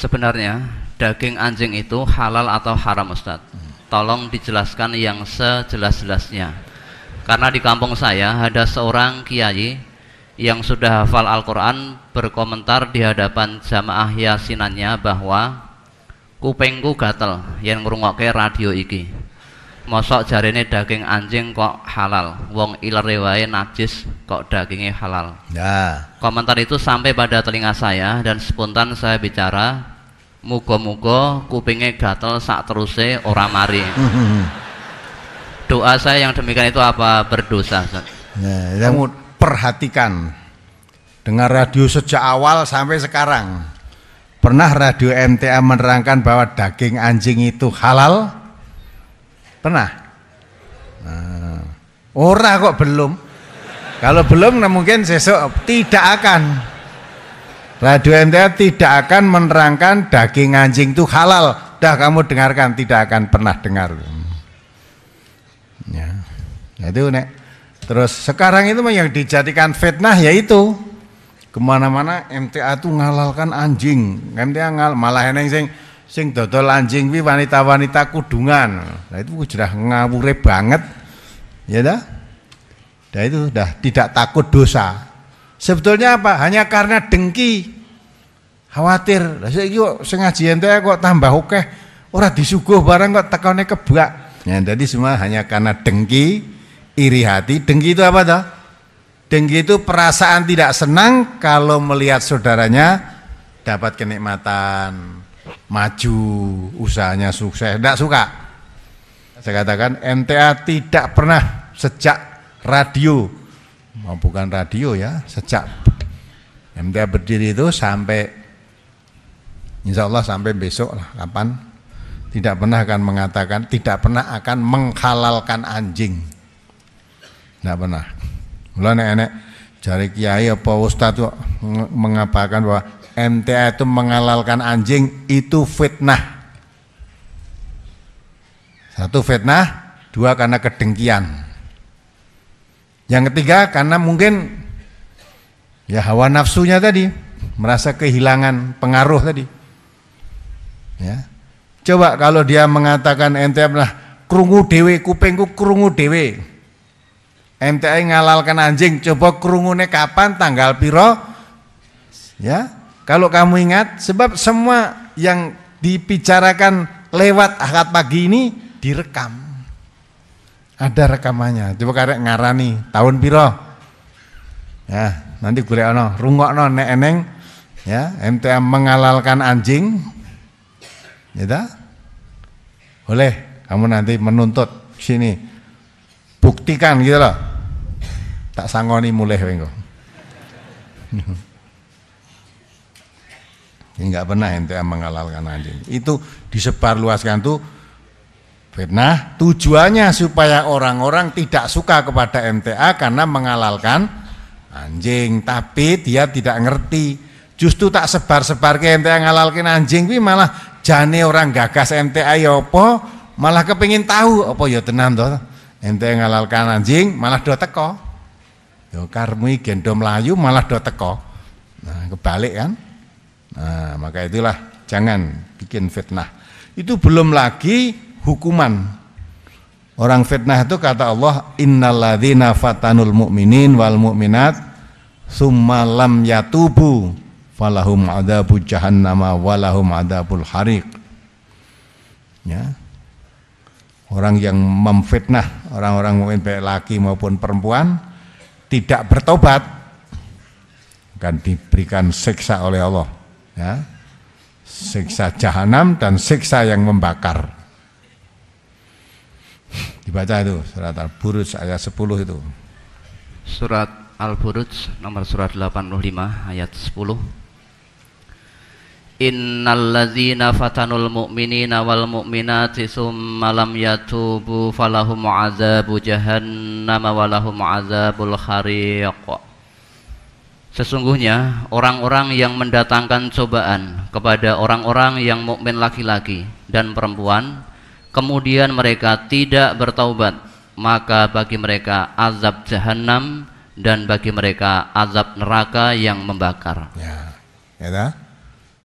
Sebenarnya daging anjing itu halal atau haram Ustadz? Tolong dijelaskan yang sejelas-jelasnya. Karena di kampung saya ada seorang kiai yang sudah hafal Al-Quran berkomentar di hadapan jamaah yasinannya bahwa kupengku gatel yang ngerungokke radio iki mosok jarene daging anjing kok halal wong ilere wae najis kok dagingnya halal nah. komentar itu sampai pada telinga saya dan spontan saya bicara mugo-mugo kupingnya gatel sak teruse ora mari doa saya yang demikian itu apa berdosa ya, nah, kamu perhatikan dengar radio sejak awal sampai sekarang pernah radio MTA menerangkan bahwa daging anjing itu halal Pernah? Nah. Ora kok belum. Kalau belum nah mungkin sesuk tidak akan. Radio MTA tidak akan menerangkan daging anjing itu halal. Dah kamu dengarkan tidak akan pernah dengar. Ya. ya itu nek. Terus sekarang itu yang dijadikan fitnah yaitu kemana-mana MTA itu ngalalkan anjing. MTA ngal malah eneng sing sing dodol anjing wi wanita-wanita kudungan. Nah itu sudah ngawure banget. Ya dah. Nah itu sudah tidak takut dosa. Sebetulnya apa? Hanya karena dengki. Khawatir. Lah saya kok sing ngaji ente kok tambah oke, orang disuguh barang kok tekone kebak. Ya jadi semua hanya karena dengki, iri hati. Dengki itu apa toh? Dengki itu perasaan tidak senang kalau melihat saudaranya dapat kenikmatan maju, usahanya sukses, tidak suka. Saya katakan MTA tidak pernah sejak radio, oh, bukan radio ya, sejak MTA berdiri itu sampai insya Allah sampai besok lah, kapan tidak pernah akan mengatakan, tidak pernah akan menghalalkan anjing. Tidak pernah. Mulai nenek-nenek jari kiai apa ustadz mengapakan bahwa MTA itu mengalalkan anjing itu fitnah. Satu fitnah, dua karena kedengkian. Yang ketiga karena mungkin ya hawa nafsunya tadi merasa kehilangan pengaruh tadi. Ya. Coba kalau dia mengatakan MTA pernah krungu dewe kupengku krungu dewe. MTA ngalalkan anjing, coba krungune kapan tanggal piro? Ya, kalau kamu ingat, sebab semua yang dibicarakan lewat akad pagi ini direkam. Ada rekamannya. Coba karek ngarani tahun piro. Ya, nanti gue ono rungokno nek eneng ya, MTM mengalalkan anjing. Ya Boleh kamu nanti menuntut sini. Buktikan gitu loh. Tak sangoni mulai wengko. Jadi nggak pernah ente mengalalkan anjing. Itu disebarluaskan tuh fitnah. Tujuannya supaya orang-orang tidak suka kepada MTA karena mengalalkan anjing, tapi dia tidak ngerti. Justru tak sebar-sebar ke MTA ngalalkan anjing, tapi malah jane orang gagas MTA ya apa, malah kepingin tahu apa ya tenang tuh MTA ngalalkan anjing malah do teko. Yo karmu gendom layu malah do teko. Nah, kebalik kan? Nah, maka itulah jangan bikin fitnah. Itu belum lagi hukuman. Orang fitnah itu kata Allah, innalladzina fatanul mu'minin wal mu'minat summa lam yatubu falahum adabu jahannama walahum adabul hariq. Ya. Orang yang memfitnah orang-orang mukmin baik laki maupun perempuan tidak bertobat akan diberikan siksa oleh Allah ya siksa jahanam dan siksa yang membakar dibaca itu surat al-buruj ayat 10 itu surat al-buruj nomor surat 85 ayat 10 Innalladzina fatanul mu'minina wal mu'minati summa lam yatubu falahum azabu jahannam walahum azabul khariq Sesungguhnya orang-orang yang mendatangkan cobaan kepada orang-orang yang mukmin laki-laki dan perempuan, kemudian mereka tidak bertaubat, maka bagi mereka azab jahanam dan bagi mereka azab neraka yang membakar. Ya, ya